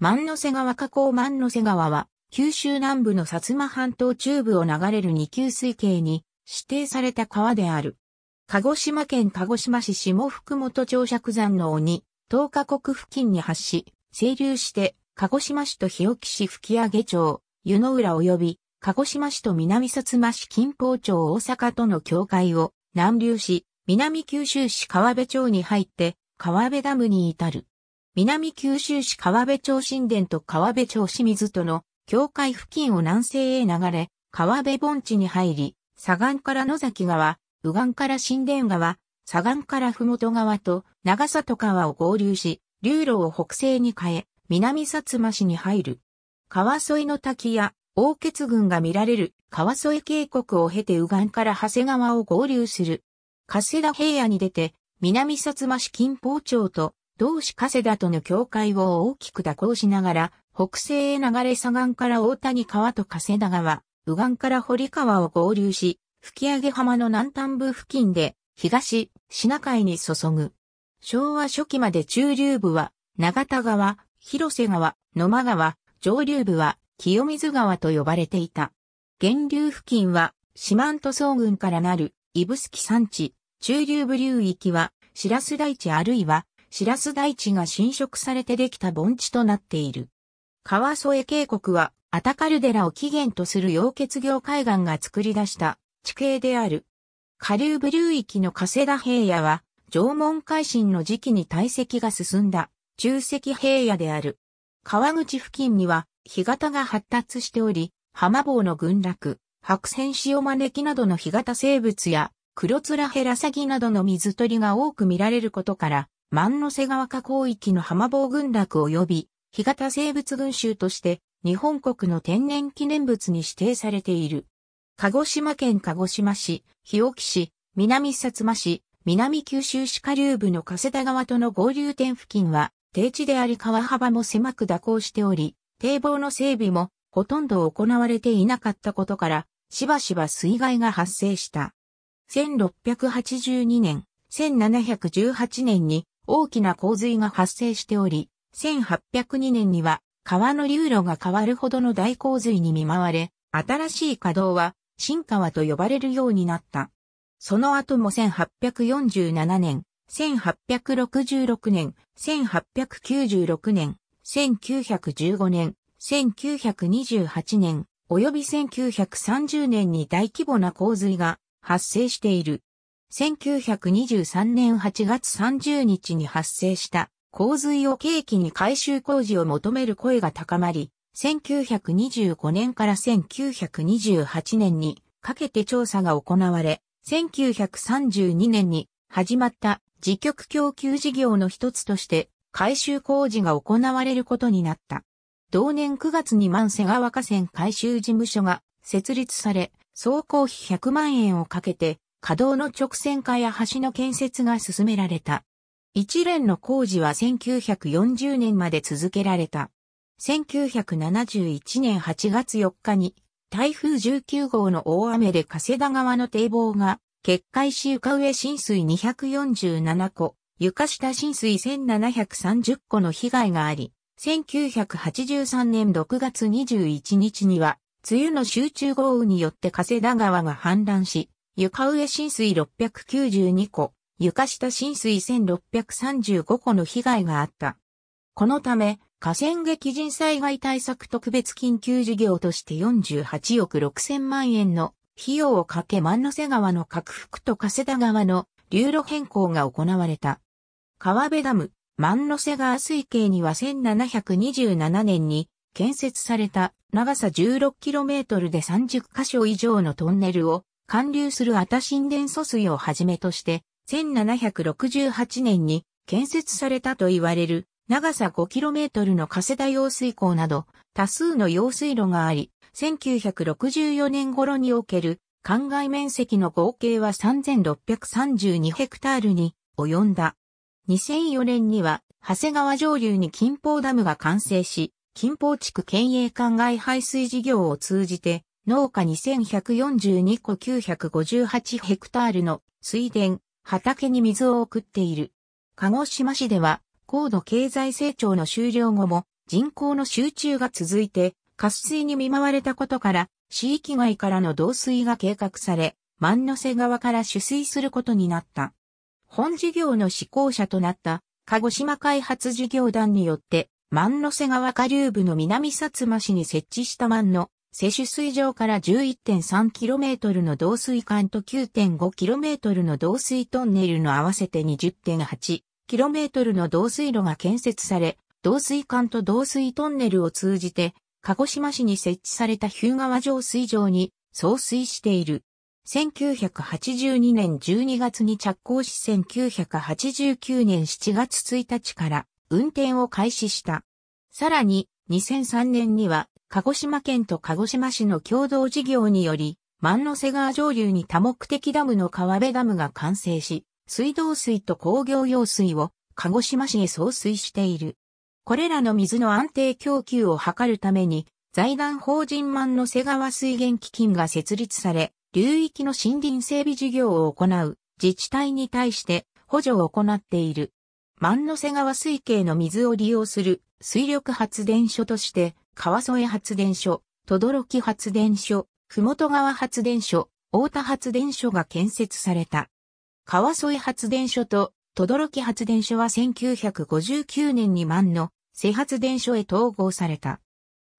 万之瀬川河口万之瀬川は、九州南部の薩摩半島中部を流れる二級水系に指定された川である。鹿児島県鹿児島市下福本町尺山の鬼、東華国付近に発し、清流して、鹿児島市と日置市吹上町、湯の浦及び、鹿児島市と南薩摩市近方町大阪との境界を南流し、南九州市川辺町に入って、川辺ダムに至る。南九州市川辺町神殿と川辺町清水との境界付近を南西へ流れ、川辺盆地に入り、左岸から野崎川、右岸から神殿川、左岸から麓川と長里川を合流し、流路を北西に変え、南薩摩市に入る。川沿いの滝や、大血群が見られる川沿い渓谷を経て右岸から長谷川を合流する。加世田平野に出て、南薩摩市近方町と同志加世田との境界を大きく蛇行しながら、北西へ流れ左岸から大谷川と加世田川、右岸から堀川を合流し、吹上浜の南端部付近で、東、品海に注ぐ。昭和初期まで中流部は、長田川、広瀬川、野間川、上流部は、清水川と呼ばれていた。源流付近は、四万十層群からなる、指宿山地、中流部流域は、白須台地あるいは、シラス台地が侵食されてできた盆地となっている。川添渓谷は、アタカルデラを起源とする溶血業海岸が作り出した地形である。下流部流域の加世田平野は、縄文海進の時期に堆積が進んだ中石平野である。川口付近には、干潟が発達しており、浜坊の群落、白線塩招きなどの干潟生物や、黒面ヘラサギなどの水鳥が多く見られることから、万之瀬川河口域の浜防群落及び、干潟生物群集として、日本国の天然記念物に指定されている。鹿児島県鹿児島市、日置市、南薩摩市、南九州市下流部の加世田川との合流点付近は、低地であり川幅も狭く蛇行しており、堤防の整備もほとんど行われていなかったことから、しばしば水害が発生した。1682年、1718年に大きな洪水が発生しており、1802年には川の流路が変わるほどの大洪水に見舞われ、新しい稼働は新川と呼ばれるようになった。その後も1847年、1866年、1896年、1915年、1928年、及び1930年に大規模な洪水が発生している。1923年8月30日に発生した洪水を契機に改修工事を求める声が高まり、1925年から1928年にかけて調査が行われ、1932年に始まった自局供給事業の一つとして改修工事が行われることになった。同年9月に万瀬川河川改修事務所が設立され、総工費100万円をかけて稼働の直線化や橋の建設が進められた。一連の工事は1940年まで続けられた。1971年8月4日に台風19号の大雨で加世田川の堤防が決壊し床上浸水247個、床下浸水1730個の被害があり、1983年6月21日には梅雨の集中豪雨によって加世田川が氾濫し、床上浸水692個、床下浸水1635個の被害があった。このため、河川激甚災害対策特別緊急事業として48億6000万円の費用をかけ万の瀬川の拡幅と加世田川の流路変更が行われた。川辺ダム、万の瀬川水系には1727年に建設された長さ 16km で30カ所以上のトンネルを貫流する熱神殿疎水をはじめとして、1768年に建設されたと言われる長さ 5km の加世田用水港など多数の用水路があり、1964年頃における灌漑面積の合計は3632ヘクタールに及んだ。2004年には長谷川上流に金峰ダムが完成し、金峰地区県営灌漑排水事業を通じて農家2142個958ヘクタールの水田、畑に水を送っている。鹿児島市では、高度経済成長の終了後も人口の集中が続いて、渇水に見舞われたことから、市域外からの導水が計画され、万の瀬川から取水することになった。本事業の施行者となった、鹿児島開発事業団によって、万の瀬川下流部の南薩摩市に設置した万の摂取水上から 11.3km の導水管と 9.5km の導水トンネルの合わせて 20.8km の導水路が建設され、導水管と導水トンネルを通じて、鹿児島市に設置された日向川上水上に送水している。1982年12月に着工し1989年7月1日から運転を開始した。さらに2003年には鹿児島県と鹿児島市の共同事業により、万の瀬川上流に多目的ダムの川辺ダムが完成し、水道水と工業用水を鹿児島市へ送水している。これらの水の安定供給を図るために、財団法人万の瀬川水源基金が設立され、流域の森林整備事業を行う自治体に対して補助を行っている。万の瀬川水系の水を利用する水力発電所として、川添発電所、どろき発電所、本川発電所、大田発電所が建設された。川添発電所とどろき発電所は1959年に万の瀬発電所へ統合された。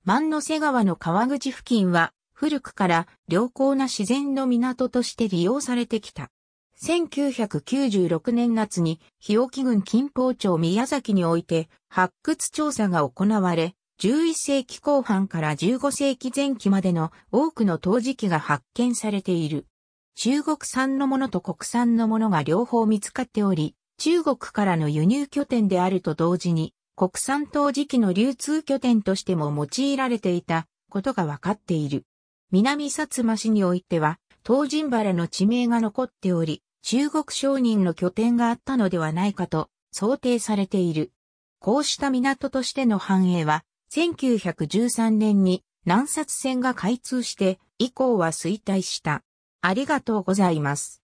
万の瀬川の川口付近は古くから良好な自然の港として利用されてきた。1996年夏に日置郡金峰町宮崎において発掘調査が行われ、11世紀後半から15世紀前期までの多くの陶磁器が発見されている。中国産のものと国産のものが両方見つかっており、中国からの輸入拠点であると同時に、国産陶磁器の流通拠点としても用いられていたことが分かっている。南薩摩市においては、東神原の地名が残っており、中国商人の拠点があったのではないかと想定されている。こうした港としての繁栄は、1913年に南札線が開通して、以降は衰退した。ありがとうございます。